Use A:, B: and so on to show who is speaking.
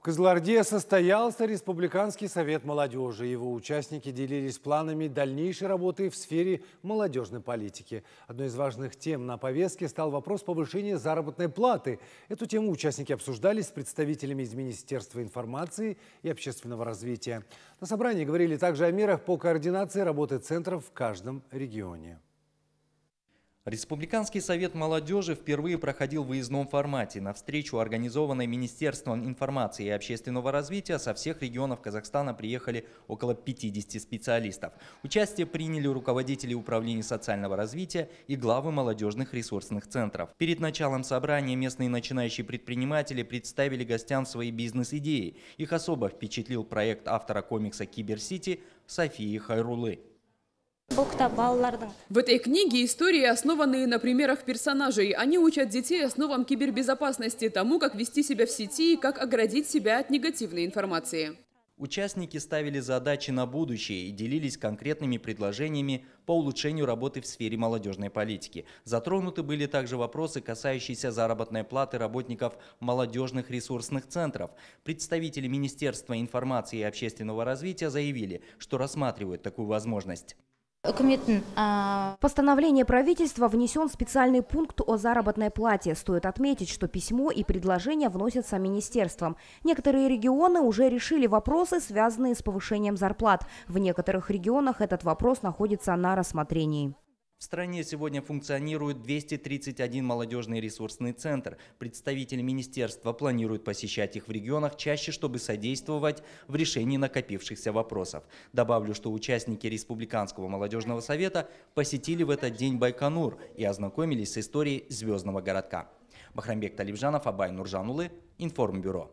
A: В Кызыларде состоялся Республиканский совет молодежи. Его участники делились планами дальнейшей работы в сфере молодежной политики. Одной из важных тем на повестке стал вопрос повышения заработной платы. Эту тему участники обсуждали с представителями из Министерства информации и общественного развития. На собрании говорили также о мерах по координации
B: работы центров в каждом регионе. Республиканский совет молодежи впервые проходил в выездном формате на встречу, организованной Министерством информации и общественного развития. Со всех регионов Казахстана приехали около 50 специалистов. Участие приняли руководители управления социального развития и главы молодежных ресурсных центров. Перед началом собрания местные начинающие предприниматели представили гостям свои бизнес-идеи. Их особо впечатлил проект автора комикса «Киберсити» Софии Хайрулы.
C: В этой книге истории, основанные на примерах персонажей. Они учат детей основам кибербезопасности, тому, как вести себя в сети и как оградить себя от негативной информации.
B: Участники ставили задачи на будущее и делились конкретными предложениями по улучшению работы в сфере молодежной политики. Затронуты были также вопросы, касающиеся заработной платы работников молодежных ресурсных центров. Представители Министерства информации и общественного развития заявили, что рассматривают такую возможность.
D: В а, постановление правительства внесен специальный пункт о заработной плате. Стоит отметить, что письмо и предложения вносятся министерством. Некоторые регионы уже решили вопросы, связанные с повышением зарплат. В некоторых регионах этот вопрос находится на рассмотрении.
B: В стране сегодня функционирует 231 молодежный ресурсный центр. Представители министерства планируют посещать их в регионах чаще, чтобы содействовать в решении накопившихся вопросов. Добавлю, что участники Республиканского молодежного совета посетили в этот день Байконур и ознакомились с историей звездного городка. Бахрамбек Талибжанов, Абай Нуржанулы, Информбюро.